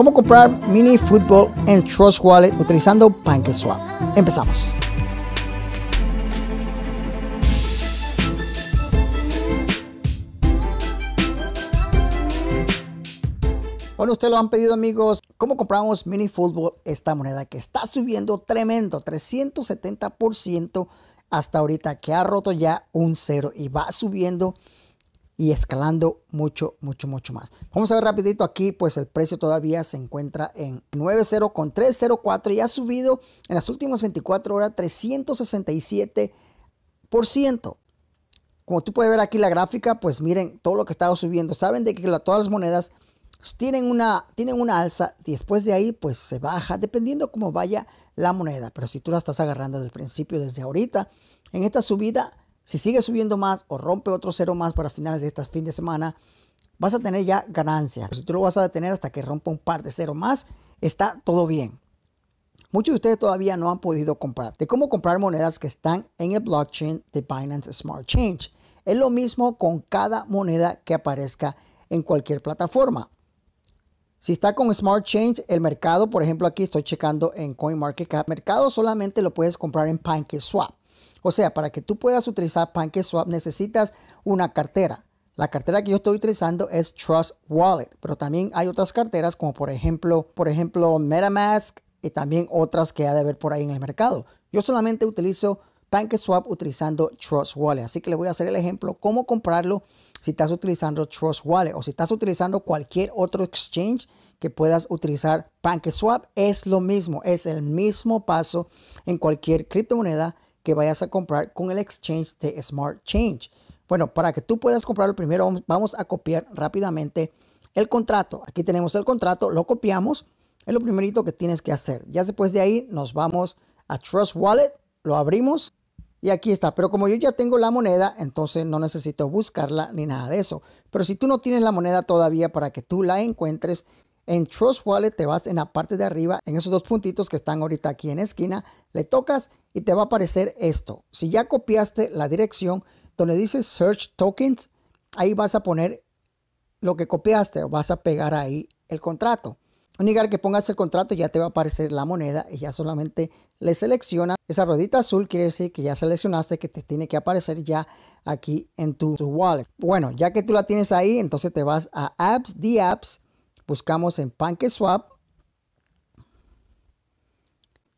cómo comprar mini fútbol en Trust Wallet utilizando PancakeSwap. Empezamos. Bueno, ustedes lo han pedido amigos, ¿cómo compramos mini fútbol? Esta moneda que está subiendo tremendo, 370% hasta ahorita, que ha roto ya un cero y va subiendo y escalando mucho, mucho, mucho más. Vamos a ver rapidito aquí, pues el precio todavía se encuentra en 9.0 con y ha subido en las últimas 24 horas 367%. Como tú puedes ver aquí la gráfica, pues miren todo lo que estaba subiendo. Saben de que todas las monedas tienen una, tienen alza, y después de ahí pues se baja, dependiendo cómo vaya la moneda. Pero si tú la estás agarrando desde el principio, desde ahorita, en esta subida si sigue subiendo más o rompe otro cero más para finales de este fin de semana, vas a tener ya ganancias. Si tú lo vas a detener hasta que rompa un par de cero más, está todo bien. Muchos de ustedes todavía no han podido comprar. De cómo comprar monedas que están en el blockchain de Binance Smart Change. Es lo mismo con cada moneda que aparezca en cualquier plataforma. Si está con Smart Change, el mercado, por ejemplo, aquí estoy checando en CoinMarketCap, mercado solamente lo puedes comprar en PancakeSwap. O sea, para que tú puedas utilizar PancakeSwap necesitas una cartera. La cartera que yo estoy utilizando es Trust Wallet, pero también hay otras carteras como por ejemplo, por MetaMask y también otras que ha de haber por ahí en el mercado. Yo solamente utilizo PancakeSwap utilizando Trust Wallet, así que le voy a hacer el ejemplo cómo comprarlo si estás utilizando Trust Wallet o si estás utilizando cualquier otro exchange que puedas utilizar PancakeSwap es lo mismo, es el mismo paso en cualquier criptomoneda que vayas a comprar con el exchange de Smart Change. Bueno, para que tú puedas comprarlo primero vamos a copiar rápidamente el contrato. Aquí tenemos el contrato, lo copiamos. Es lo primerito que tienes que hacer. Ya después de ahí nos vamos a Trust Wallet, lo abrimos y aquí está. Pero como yo ya tengo la moneda, entonces no necesito buscarla ni nada de eso. Pero si tú no tienes la moneda todavía para que tú la encuentres, en Trust Wallet te vas en la parte de arriba, en esos dos puntitos que están ahorita aquí en esquina, le tocas y te va a aparecer esto. Si ya copiaste la dirección donde dice Search Tokens, ahí vas a poner lo que copiaste o vas a pegar ahí el contrato. unigar que pongas el contrato ya te va a aparecer la moneda y ya solamente le seleccionas. Esa rodita azul quiere decir que ya seleccionaste que te tiene que aparecer ya aquí en tu, tu wallet. Bueno, ya que tú la tienes ahí, entonces te vas a Apps, The Apps buscamos en PancakeSwap.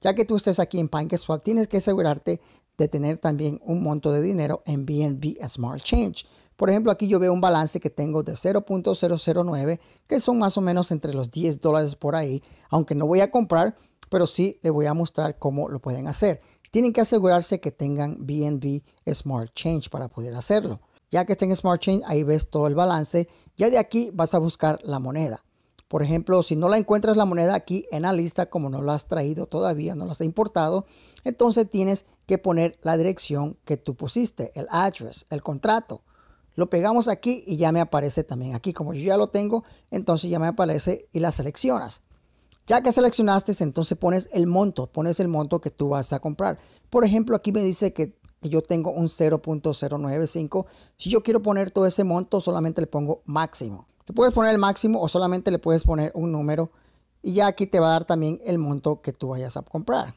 Ya que tú estés aquí en PancakeSwap, tienes que asegurarte de tener también un monto de dinero en BNB Smart Change. Por ejemplo, aquí yo veo un balance que tengo de 0.009, que son más o menos entre los 10 dólares por ahí, aunque no voy a comprar, pero sí le voy a mostrar cómo lo pueden hacer. Tienen que asegurarse que tengan BNB Smart Change para poder hacerlo. Ya que estén en Smart Change, ahí ves todo el balance. Ya de aquí vas a buscar la moneda. Por ejemplo, si no la encuentras la moneda aquí en la lista, como no la has traído todavía, no la has importado, entonces tienes que poner la dirección que tú pusiste, el address, el contrato. Lo pegamos aquí y ya me aparece también aquí. Como yo ya lo tengo, entonces ya me aparece y la seleccionas. Ya que seleccionaste, entonces pones el monto, pones el monto que tú vas a comprar. Por ejemplo, aquí me dice que yo tengo un 0.095. Si yo quiero poner todo ese monto, solamente le pongo máximo puedes poner el máximo o solamente le puedes poner un número y ya aquí te va a dar también el monto que tú vayas a comprar.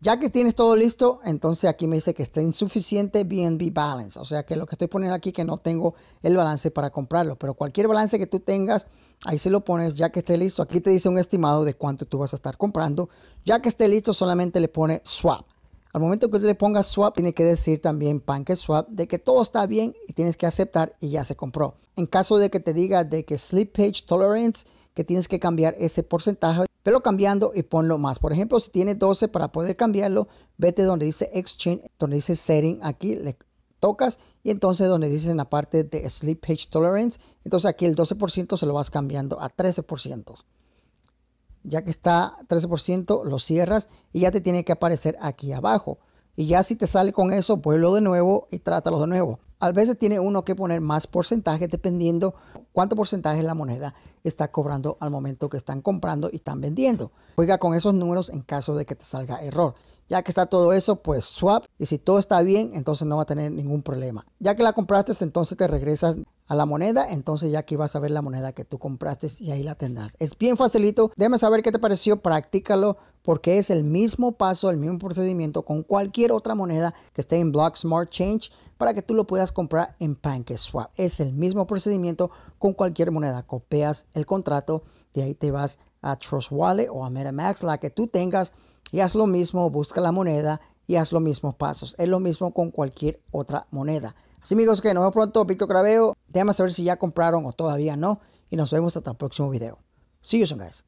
Ya que tienes todo listo, entonces aquí me dice que está insuficiente BNB balance. O sea que lo que estoy poniendo aquí que no tengo el balance para comprarlo. Pero cualquier balance que tú tengas, ahí se lo pones ya que esté listo. Aquí te dice un estimado de cuánto tú vas a estar comprando. Ya que esté listo, solamente le pone swap. Al momento que usted le ponga swap, tiene que decir también swap, de que todo está bien y tienes que aceptar y ya se compró. En caso de que te diga de que Sleep Page Tolerance, que tienes que cambiar ese porcentaje, pero cambiando y ponlo más. Por ejemplo, si tiene 12 para poder cambiarlo, vete donde dice Exchange, donde dice Setting, aquí le tocas y entonces donde dice en la parte de Sleep Page Tolerance, entonces aquí el 12% se lo vas cambiando a 13% ya que está 13%, lo cierras y ya te tiene que aparecer aquí abajo. Y ya si te sale con eso, vuelvo de nuevo y trátalo de nuevo. A veces tiene uno que poner más porcentaje dependiendo cuánto porcentaje la moneda está cobrando al momento que están comprando y están vendiendo. Juega con esos números en caso de que te salga error. Ya que está todo eso, pues swap. Y si todo está bien, entonces no va a tener ningún problema. Ya que la compraste, entonces te regresas a la moneda, entonces ya aquí vas a ver la moneda que tú compraste y ahí la tendrás. Es bien facilito, déjame saber qué te pareció, practícalo porque es el mismo paso, el mismo procedimiento con cualquier otra moneda que esté en Block Smart Change para que tú lo puedas comprar en Swap, Es el mismo procedimiento con cualquier moneda. Copias el contrato, de ahí te vas a Trust Wallet o a MetaMax, la que tú tengas, y haz lo mismo, busca la moneda y haz los mismos pasos. Es lo mismo con cualquier otra moneda. Así amigos que nos vemos pronto, Víctor Craveo. Déjame saber si ya compraron o todavía no. Y nos vemos hasta el próximo video. See you soon guys.